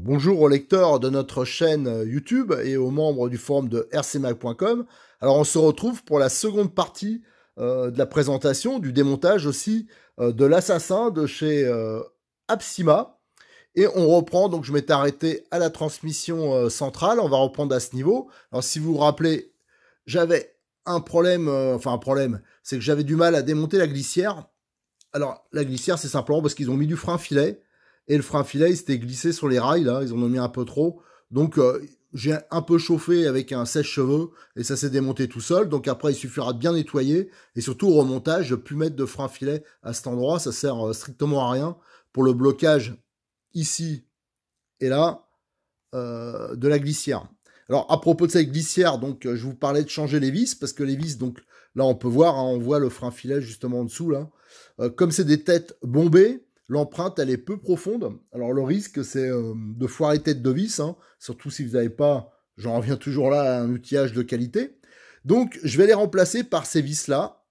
Bonjour aux lecteurs de notre chaîne YouTube et aux membres du forum de rcmac.com alors on se retrouve pour la seconde partie euh, de la présentation, du démontage aussi euh, de l'assassin de chez euh, Absima. Et on reprend, donc je m'étais arrêté à la transmission centrale, on va reprendre à ce niveau. Alors si vous vous rappelez, j'avais un problème, enfin un problème, c'est que j'avais du mal à démonter la glissière. Alors la glissière c'est simplement parce qu'ils ont mis du frein filet, et le frein filet il s'était glissé sur les rails, là, hein. ils en ont mis un peu trop. Donc j'ai un peu chauffé avec un sèche-cheveux et ça s'est démonté tout seul. Donc après, il suffira de bien nettoyer et surtout au remontage, de plus mettre de frein filet à cet endroit. Ça sert euh, strictement à rien pour le blocage ici et là euh, de la glissière. Alors à propos de cette glissière, donc euh, je vous parlais de changer les vis parce que les vis, donc là on peut voir, hein, on voit le frein filet justement en dessous là. comme c'est des têtes bombées, L'empreinte, elle est peu profonde. Alors le risque, c'est euh, de foirer tête de vis, hein. surtout si vous n'avez pas, j'en reviens toujours là, à un outillage de qualité. Donc je vais les remplacer par ces vis-là.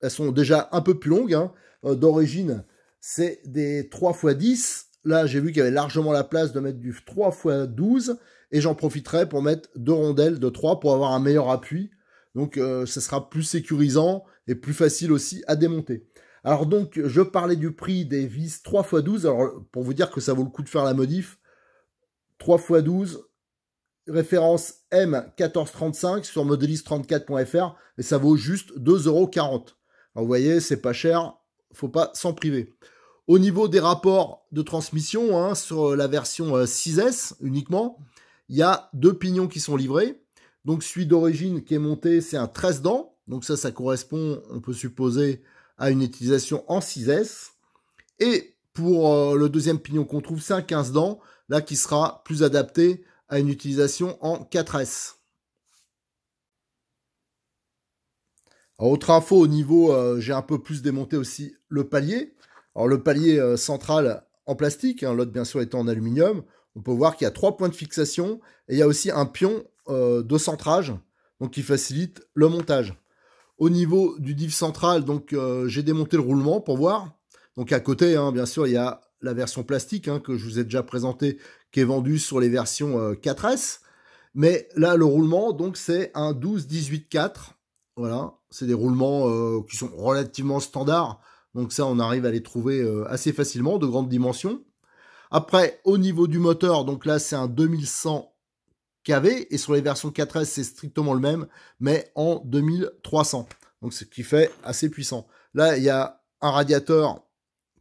Elles sont déjà un peu plus longues. Hein. Euh, d'origine, c'est des 3 x 10. Là, j'ai vu qu'il y avait largement la place de mettre du 3 x 12. Et j'en profiterai pour mettre deux rondelles de 3 pour avoir un meilleur appui. Donc, euh, ce sera plus sécurisant et plus facile aussi à démonter. Alors donc, je parlais du prix des vis 3 x 12. Alors, pour vous dire que ça vaut le coup de faire la modif, 3 x 12, référence M1435 sur modelis34.fr, et ça vaut juste 2,40€. Alors vous voyez, c'est pas cher, faut pas s'en priver. Au niveau des rapports de transmission, hein, sur la version 6S euh, uniquement, il y a deux pignons qui sont livrés. Donc celui d'origine qui est monté, c'est un 13 dents. Donc ça, ça correspond, on peut supposer, à une utilisation en 6S. Et pour euh, le deuxième pignon qu'on trouve, c'est un 15 dents, là qui sera plus adapté à une utilisation en 4S. autre info au niveau, euh, j'ai un peu plus démonté aussi le palier. Alors le palier euh, central en plastique, hein, l'autre bien sûr étant en aluminium. On peut voir qu'il y a trois points de fixation et il y a aussi un pion de centrage, donc qui facilite le montage. Au niveau du div central, donc euh, j'ai démonté le roulement pour voir. Donc à côté, hein, bien sûr, il y a la version plastique hein, que je vous ai déjà présentée, qui est vendue sur les versions 4S. Euh, Mais là, le roulement, donc c'est un 12-18-4. Voilà, c'est des roulements euh, qui sont relativement standards. Donc ça, on arrive à les trouver assez facilement, de grandes dimensions. Après, au niveau du moteur, donc là, c'est un 2100 qu'avait, et sur les versions 4S, c'est strictement le même, mais en 2300. Donc, ce qui fait assez puissant. Là, il y a un radiateur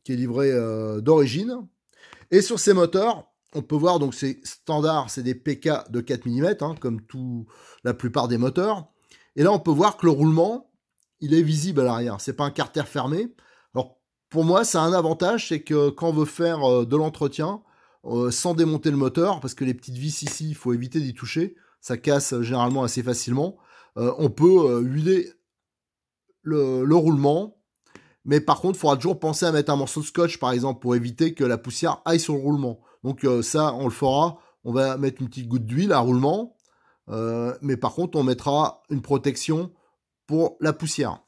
qui est livré euh, d'origine. Et sur ces moteurs, on peut voir, donc c'est standard, c'est des PK de 4 mm, hein, comme tout, la plupart des moteurs. Et là, on peut voir que le roulement, il est visible à l'arrière. C'est pas un carter fermé. Alors, pour moi, ça un avantage, c'est que quand on veut faire euh, de l'entretien, euh, sans démonter le moteur, parce que les petites vis ici, il faut éviter d'y toucher. Ça casse euh, généralement assez facilement. Euh, on peut huiler le, le, roulement. Mais par contre, il faudra toujours penser à mettre un morceau de scotch, par exemple, pour éviter que la poussière aille sur le roulement. Donc ça, on le fera. On va mettre une petite goutte d'huile à roulement. mais par contre, on mettra une protection pour la poussière.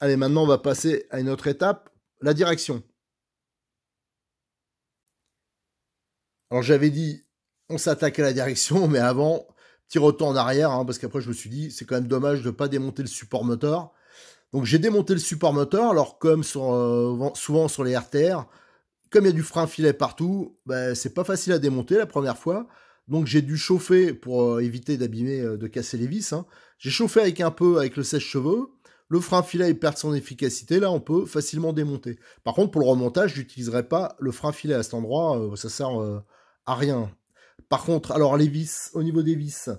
Allez, maintenant, on va passer à une autre étape, la direction. Alors j'avais dit, on s'attaque à la direction, mais avant, petit retour en arrière, hein, parce qu'après je me suis dit, c'est quand même dommage de ne pas démonter le support moteur. Donc j'ai démonté le support moteur, alors comme euh, souvent sur les RTR, comme il y a du frein filet partout, ben, c'est pas facile à démonter la première fois. Donc j'ai dû chauffer pour euh, éviter d'abîmer, euh, de casser les vis. Hein. J'ai chauffé avec un peu avec le sèche-cheveux. Le frein filet perd son efficacité, là on peut facilement démonter. Par contre pour le remontage, n'utiliserai pas le frein filet à cet endroit, ça sert rien. Par contre, alors les vis, au niveau des vis,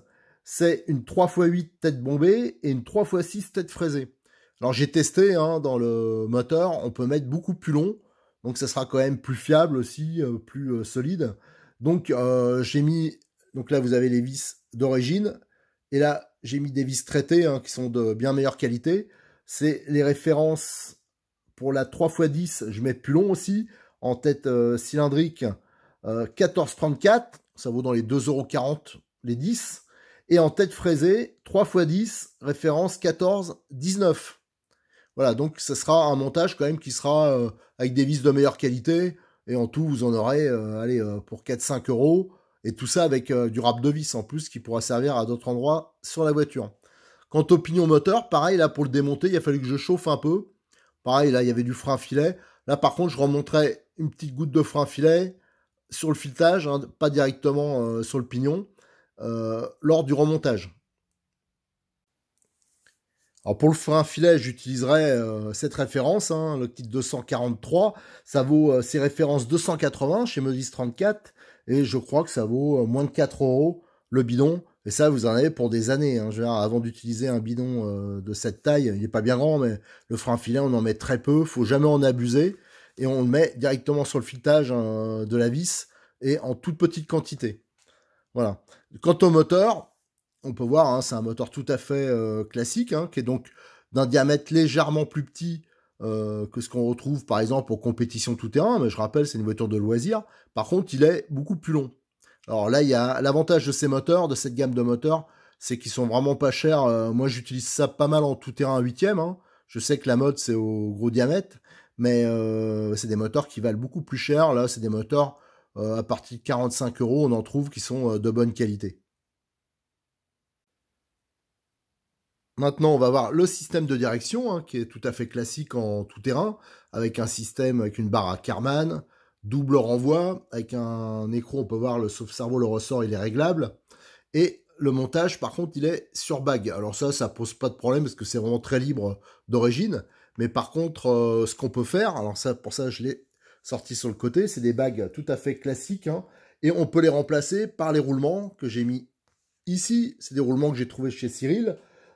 c'est une 3x8 tête bombée et une 3x6 tête fraisée. Alors j'ai testé hein, dans le moteur, on peut mettre beaucoup plus long, donc ça sera quand même plus fiable aussi, euh, plus euh, solide. Donc euh, j'ai mis, donc là vous avez les vis d'origine, et là j'ai mis des vis traitées hein, qui sont de bien meilleure qualité. C'est les références pour la 3x10, je mets plus long aussi, en tête cylindrique euh, 14,34, ça vaut dans les 2,40€ les 10. Et en tête fraisée, 3 x 10, référence 14, 19. Voilà, donc ça sera un montage quand même qui sera euh, avec des vis de meilleure qualité. Et en tout, vous en aurez, euh, allez, euh, pour 4-5 euros. Et tout ça avec du rap de vis en plus qui pourra servir à d'autres endroits sur la voiture. Quant au pignon moteur, pareil, là pour le démonter, il a fallu que je chauffe un peu. Pareil, là, il y avait du frein filet. Là, par contre, je remonterai une petite goutte de frein filet, sur le filetage, hein, pas directement euh, sur le pignon, euh, lors du remontage. Alors pour le frein filet, j'utiliserai euh, cette référence, hein, le kit 243. Ça vaut ces références 280 chez Modis 34 et je crois que ça vaut moins de 4 euros le bidon. Et ça, vous en avez pour des années. Hein. avant d'utiliser un bidon de cette taille, il n'est pas bien grand, mais le frein filet, on en met très peu. faut jamais en abuser et on le met directement sur le filetage hein, de la vis et en toute petite quantité. Voilà. Quant au moteur, on peut voir, hein, c'est un moteur tout à fait euh, classique, hein, qui est donc d'un diamètre légèrement plus petit euh, que ce qu'on retrouve par exemple pour compétitions tout-terrain, mais je rappelle, c'est une voiture de loisir. Par contre, il est beaucoup plus long. Alors là, il y a l'avantage de ces moteurs, de cette gamme de moteurs, c'est qu'ils sont vraiment pas chers. Euh, moi, j'utilise ça pas mal en tout-terrain 8ème. Je sais que la mode, c'est au gros diamètre mais euh, c'est des moteurs qui valent beaucoup plus cher. Là, c'est des moteurs euh, à partir de 45 euros, on en trouve qui sont euh, de bonne qualité. Maintenant, on va voir le système de direction, hein, qui est tout à fait classique en tout terrain, avec un système avec une barre à Carman, double renvoi, avec un écrou, on peut voir le sauf-cerveau, le ressort, il est réglable. Et le montage, par contre, il est sur bague. Alors ça, ça pose pas de problème parce que c'est vraiment très libre d'origine. Mais par contre, euh, ce qu'on peut faire, alors ça, pour ça, je l'ai sorti sur le côté, c'est des bagues tout à fait classiques. Hein, et on peut les remplacer par les roulements que j'ai mis ici. C'est des roulements que j'ai trouvés chez Cyril.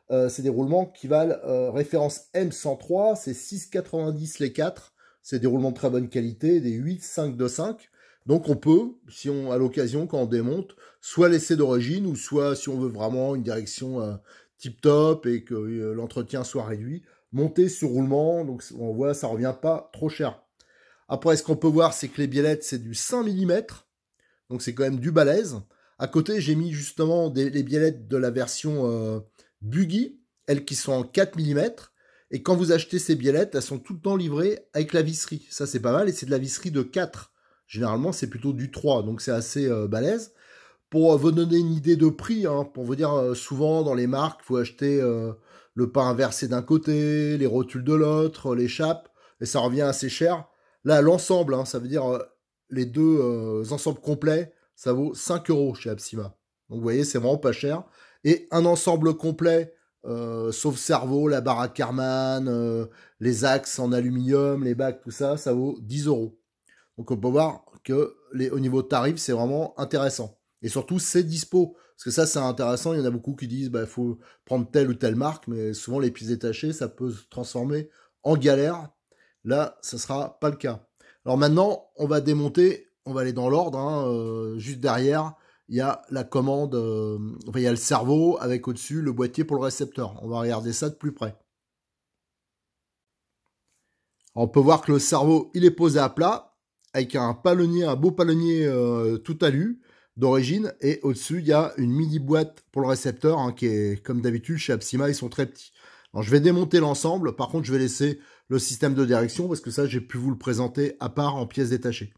Euh, c'est des roulements qui valent euh, référence M103, c'est 6,90 les 4. C'est des roulements de très bonne qualité, des 8, 5, 5. Donc on peut, si on à l'occasion, quand on démonte, soit laisser d'origine, ou soit si on veut vraiment une direction tip-top et que l'entretien soit réduit, Monté sur roulement. Donc on voit, ça revient pas trop cher. Après, ce qu'on peut voir, c'est que les biellettes, c'est du 5 mm. Donc c'est quand même du balèze. À côté, j'ai mis justement des, les biellettes de la version euh, Buggy, elles qui sont en 4 mm. Et quand vous achetez ces biellettes, elles sont tout le temps livrées avec la visserie. Ça, c'est pas mal. Et c'est de la visserie de 4. Généralement, c'est plutôt du 3. Donc c'est assez balaise euh, balèze. Pour euh, vous donner une idée de prix, hein, pour vous dire, souvent dans les marques, il faut acheter le pain inversé d'un côté, les rotules de l'autre, euh, les chapes, et ça revient assez cher. Là, l'ensemble, hein, ça veut dire euh, les deux euh, ensembles complets, ça vaut 5 euros chez Absima. Donc vous voyez, c'est vraiment pas cher. Et un ensemble complet, sauf cerveau, la barre à Carman, les axes en aluminium, les bacs, tout ça, ça vaut 10 euros. Donc on peut voir que les, au niveau de tarif, c'est vraiment intéressant. Et surtout, c'est dispo. Parce que ça, c'est intéressant. Il y en a beaucoup qui disent, bah, faut prendre telle ou telle marque, mais souvent les pièces détachées, ça peut se transformer en galère. Là, ça sera pas le cas. Alors maintenant, on va démonter, on va aller dans l'ordre. Hein, euh, juste derrière, il y a la commande, euh, il y a le cerveau avec au-dessus le boîtier pour le récepteur. On va regarder ça de plus près. on peut voir que le cerveau, il est posé à plat, avec un palonnier, un beau palonnier euh, tout alu, d'origine. Et au-dessus, il y a une mini boîte pour le récepteur, hein, qui est comme d'habitude chez Apsima, ils sont très petits. Alors je vais démonter l'ensemble, par contre je vais laisser le système de direction parce que ça j'ai pu vous le présenter à part en pièces détachées.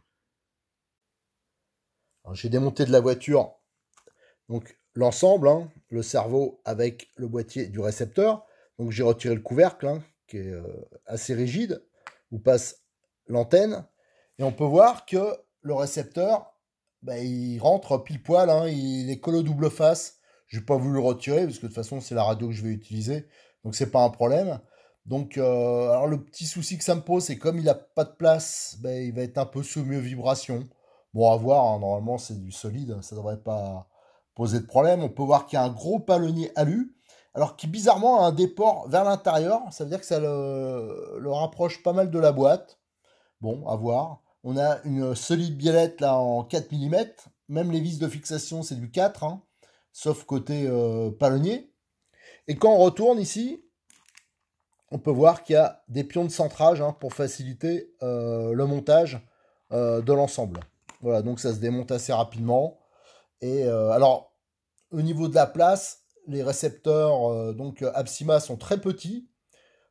J'ai démonté de la voiture donc l'ensemble, hein, le cerveau avec le boîtier du récepteur. Donc j'ai retiré le couvercle hein, qui est euh, assez rigide où passe l'antenne et on peut voir que le récepteur bah, il rentre pile poil, hein. il est colo double face. je n'ai pas voulu le retirer parce que de toute façon c'est la radio que je vais utiliser, donc c'est pas un problème. Donc euh, alors le petit souci que ça me pose, c'est comme il n'a pas de place, bah, il va être un peu soumis aux vibrations. Bon à voir, hein. normalement c'est du solide, hein. ça ne devrait pas poser de problème. On peut voir qu'il y a un gros palonnier alu, alors qui bizarrement a un déport vers l'intérieur, ça veut dire que ça le rapproche pas mal de la boîte. Bon à voir. On a une solide biellette là en 4 mm. Même les vis de fixation, c'est du 4, hein. sauf côté euh, palonnier. Et quand on retourne ici, on peut voir qu'il y a des pions de centrage hein, pour faciliter euh, le montage euh, de l'ensemble. Voilà, donc ça se démonte assez rapidement. Et alors, au niveau de la place, les récepteurs donc Absima sont très petits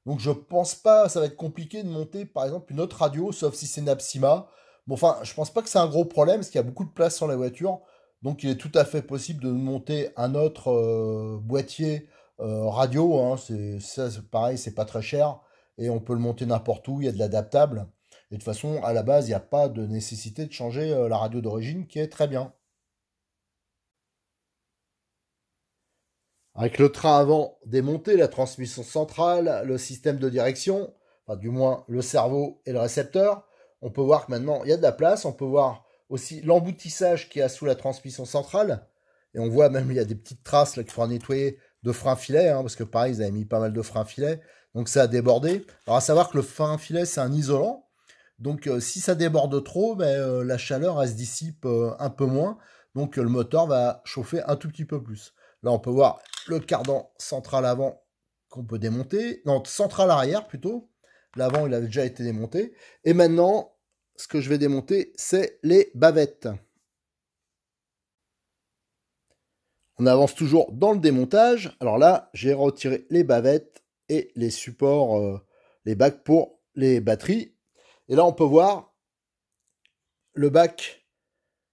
donc je pense pas, ça va être compliqué de monter par exemple une autre radio, sauf si c'est Napsima. Bon, enfin, je pense pas que c'est un gros problème, parce qu'il y a beaucoup de place sur la voiture. Donc il est tout à fait possible de monter un autre euh, boîtier euh, radio. Hein. c'est pareil, c'est pas très cher et on peut le monter n'importe où. Il y a de l'adaptable. Et de toute façon, à la base, il n'y a pas de nécessité de changer euh, la radio d'origine, qui est très bien. Avec le train avant démonté, la transmission centrale, le système de direction, enfin du moins le cerveau et le récepteur, on peut voir que maintenant il y a de la place, on peut voir aussi l'emboutissage qu'il y a sous la transmission centrale, et on voit même il y a des petites traces là, qu'il faudra nettoyer de frein filet, hein, parce que pareil, ils avaient mis pas mal de frein filet, donc ça a débordé. Alors à savoir que le frein filet, c'est un isolant, donc euh, si ça déborde trop, ben, euh, la chaleur, elle se dissipe euh, un peu moins, donc le moteur va chauffer un tout petit peu plus. Là, on peut voir le cardan central avant qu'on peut démonter. Non, central arrière plutôt. L'avant, il avait déjà été démonté. Et maintenant, ce que je vais démonter, c'est les bavettes. On avance toujours dans le démontage. Alors là, j'ai retiré les bavettes et les supports, euh, les bacs pour les batteries. Et là, on peut voir le bac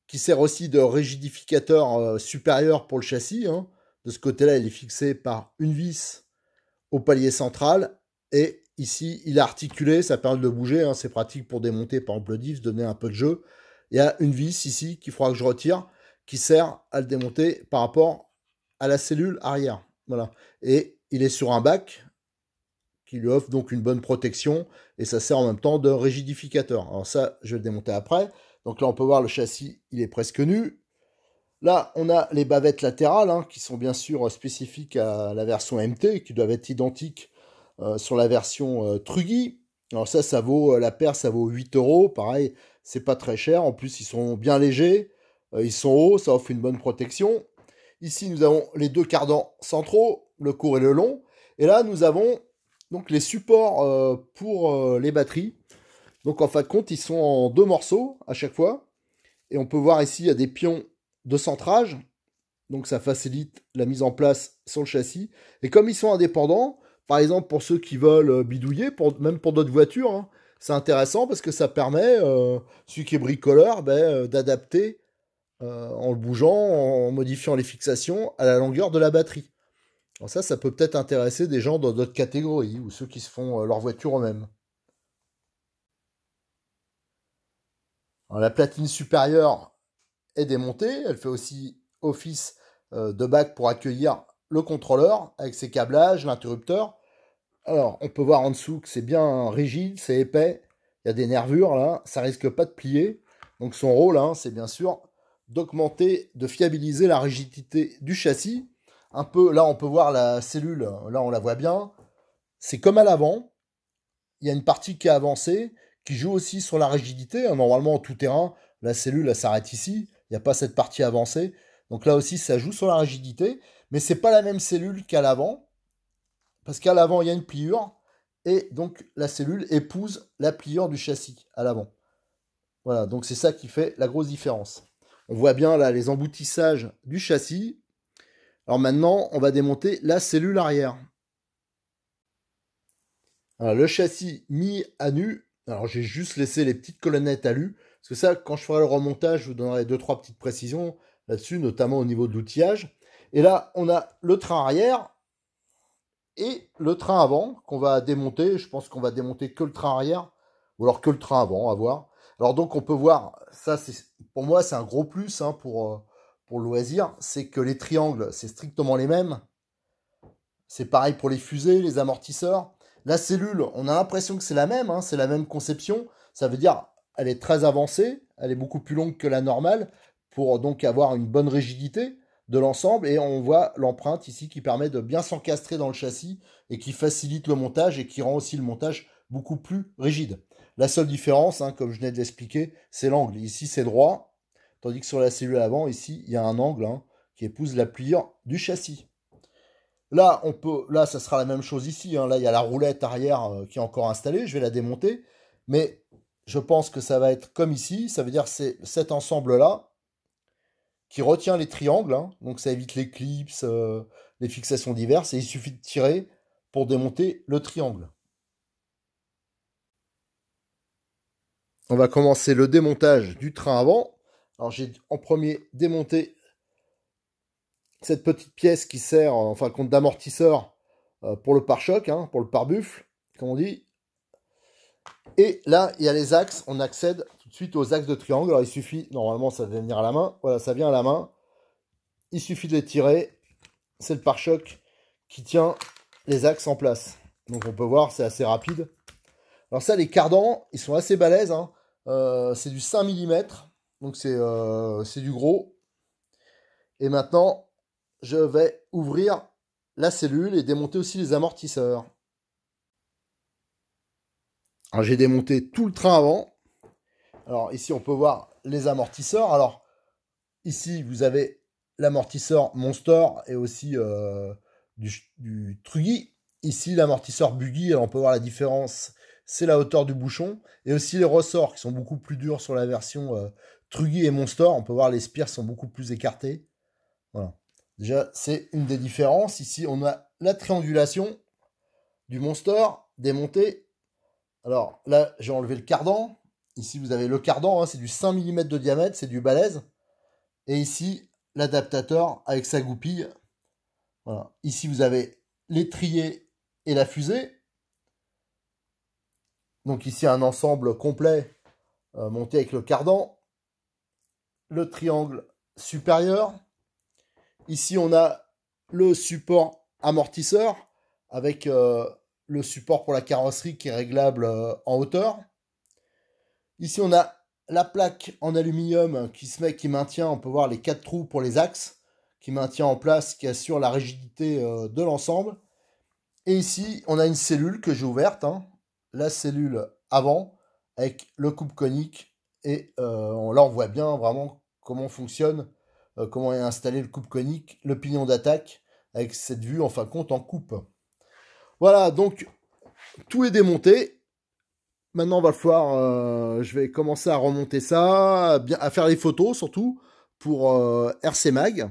qui sert aussi de rigidificateur euh, supérieur pour le châssis. Hein de ce côté-là, il est fixé par une vis au palier central. Et ici, il est articulé, ça permet de le bouger. Hein. c'est pratique pour démonter, par exemple, le donner un peu de jeu. Il y a une vis ici qu'il faudra que je retire, qui sert à le démonter par rapport à la cellule arrière. Voilà. Et il est sur un bac qui lui offre donc une bonne protection et ça sert en même temps de rigidificateur. Alors ça, je vais le démonter après. Donc là, on peut voir le châssis, il est presque nu. Là, on a les bavettes latérales, hein, qui sont bien sûr euh, spécifiques à la version MT, qui doivent être identiques euh, sur la version euh, Truggy. Alors ça, ça vaut, la paire, ça vaut 8 euros. Pareil, c'est pas très cher. En plus, ils sont bien légers. ils sont hauts, ça offre une bonne protection. Ici, nous avons les deux cardans centraux, le court et le long. Et là, nous avons donc les supports pour les batteries. Donc en fin de compte, ils sont en deux morceaux à chaque fois. Et on peut voir ici, il y a des pions de centrage, donc ça facilite la mise en place sur le châssis. Et comme ils sont indépendants, par exemple pour ceux qui veulent euh, bidouiller, même pour d'autres voitures, hein, c'est intéressant parce que ça permet, euh, celui qui est bricoleur, ben, euh, d'adapter en le bougeant, en modifiant les fixations à la longueur de la batterie. Alors ça, ça peut peut-être intéresser des gens dans d'autres catégories ou ceux qui se font leur voiture eux-mêmes. la platine supérieure, est démontée. Elle fait aussi office euh, de bac pour accueillir le contrôleur avec ses câblages, l'interrupteur. Alors, on peut voir en dessous que c'est bien rigide, c'est épais, il y a des nervures là, ça risque pas de plier. Donc son rôle, hein, c'est bien sûr d'augmenter, de fiabiliser la rigidité du châssis. Un peu, là on peut voir la cellule, là on la voit bien. C'est comme à l'avant, il y a une partie qui est avancée, qui joue aussi sur la rigidité. Hein, normalement en tout terrain, la cellule s'arrête ici. Il n'y a pas cette partie avancée. Donc là aussi, ça joue sur la rigidité. Mais c'est pas la même cellule qu'à l'avant. Parce qu'à l'avant, il y a une pliure. Et donc, la cellule épouse la pliure du châssis à l'avant. Voilà, donc c'est ça qui fait la grosse différence. On voit bien là les emboutissages du châssis. Alors maintenant, on va démonter la cellule arrière. le châssis mis à nu. Alors j'ai juste laissé les petites colonnettes à lu parce que ça, quand je ferai le remontage, je vous donnerai deux, trois petites précisions là-dessus, notamment au niveau de l'outillage. Et là, on a le train arrière et le train avant qu'on va démonter. Je pense qu'on va démonter que le train arrière ou alors que le train avant, à voir. Alors donc, on peut voir, ça, c'est pour moi, c'est un gros plus hein, pour, euh, pour le loisir, c'est que les triangles, c'est strictement les mêmes. C'est pareil pour les fusées, les amortisseurs. La cellule, on a l'impression que c'est la même, hein, c'est la même conception. Ça veut dire elle est très avancée, elle est beaucoup plus longue que la normale pour donc avoir une bonne rigidité de l'ensemble et on voit l'empreinte ici qui permet de bien s'encastrer dans le châssis et qui facilite le montage et qui rend aussi le montage beaucoup plus rigide. La seule différence, hein, comme je venais de l'expliquer, c'est l'angle. Ici c'est droit, tandis que sur la cellule avant, ici il y a un angle hein, qui épouse la pliure du châssis. Là, on peut, là, ça sera la même chose ici. Hein. Là, il y a la roulette arrière euh, qui est encore installée. Je vais la démonter. Mais je pense que ça va être comme ici, ça veut dire c'est cet ensemble-là qui retient les triangles, hein. donc ça évite les clips, euh, les fixations diverses, et il suffit de tirer pour démonter le triangle. On va commencer le démontage du train avant. Alors j'ai en premier démonté cette petite pièce qui sert enfin, compte d'amortisseur euh, pour le pare-choc, hein, pour le pare-buffle, comme on dit. Et là, il y a les axes. On accède tout de suite aux axes de triangle. Alors, il suffit, normalement, ça vient venir à la main. Voilà, ça vient à la main. Il suffit de les tirer. C'est le pare-choc qui tient les axes en place. Donc, on peut voir, c'est assez rapide. Alors, ça, les cardans, ils sont assez balèzes. Hein. Euh, c'est du 5 mm. Donc, euh, c'est du gros. Et maintenant, je vais ouvrir la cellule et démonter aussi les amortisseurs. Alors j'ai démonté tout le train avant. Alors ici on peut voir les amortisseurs. Alors ici vous avez l'amortisseur Monster et aussi euh, du, du Ici l'amortisseur Buggy, alors on peut voir la différence, c'est la hauteur du bouchon. Et aussi les ressorts qui sont beaucoup plus durs sur la version euh, Truggy et Monster. On peut voir les spires sont beaucoup plus écartés. Voilà. Déjà c'est une des différences. Ici on a la triangulation du Monster démontée alors là, j'ai enlevé le cardan. Ici, vous avez le cardan, hein, c'est du 5 mm de diamètre, c'est du balèze. Et ici, l'adaptateur avec sa goupille. Voilà. Ici, vous avez l'étrier et la fusée. Donc ici, un ensemble complet euh, monté avec le cardan. Le triangle supérieur. Ici, on a le support amortisseur avec euh, le support pour la carrosserie qui est réglable euh, en hauteur. Ici, on a la plaque en aluminium qui se met, qui maintient, on peut voir les quatre trous pour les axes, qui maintient en place, qui assure la rigidité euh, de l'ensemble. Et ici, on a une cellule que j'ai ouverte, hein, la cellule avant, avec le coupe conique. Et euh, on, là, on voit bien vraiment comment fonctionne, comment est installé le coupe conique, le pignon d'attaque, avec cette vue en fin de compte en coupe. Voilà, donc tout est démonté. Maintenant, on va le voir, euh, je vais commencer à remonter ça, à, bien, à faire les photos surtout pour euh, RC Mag.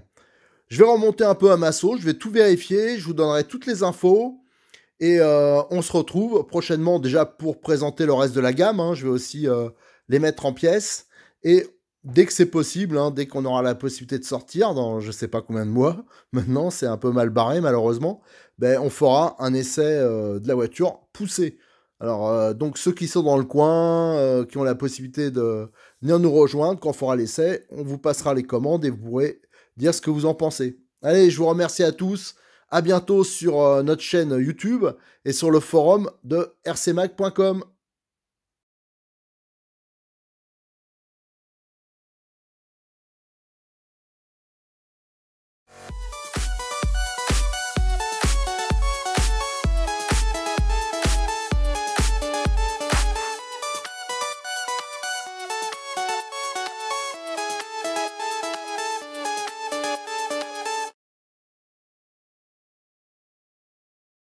Je vais remonter un peu à Masso, je vais tout vérifier, je vous donnerai toutes les infos. Et euh, on se retrouve prochainement déjà pour présenter le reste de la gamme. Hein. Je vais aussi les mettre en pièces. Et dès que c'est possible, hein, dès qu'on aura la possibilité de sortir, dans je ne sais pas combien de mois, maintenant c'est un peu mal barré malheureusement, ben, on fera un essai euh, de la voiture poussée. Alors euh, donc ceux qui sont dans le coin, euh, qui ont la possibilité de venir nous rejoindre, quand on fera l'essai, on vous passera les commandes et vous pourrez dire ce que vous en pensez. Allez, je vous remercie à tous. À bientôt sur notre chaîne YouTube et sur le forum de rcmac.com.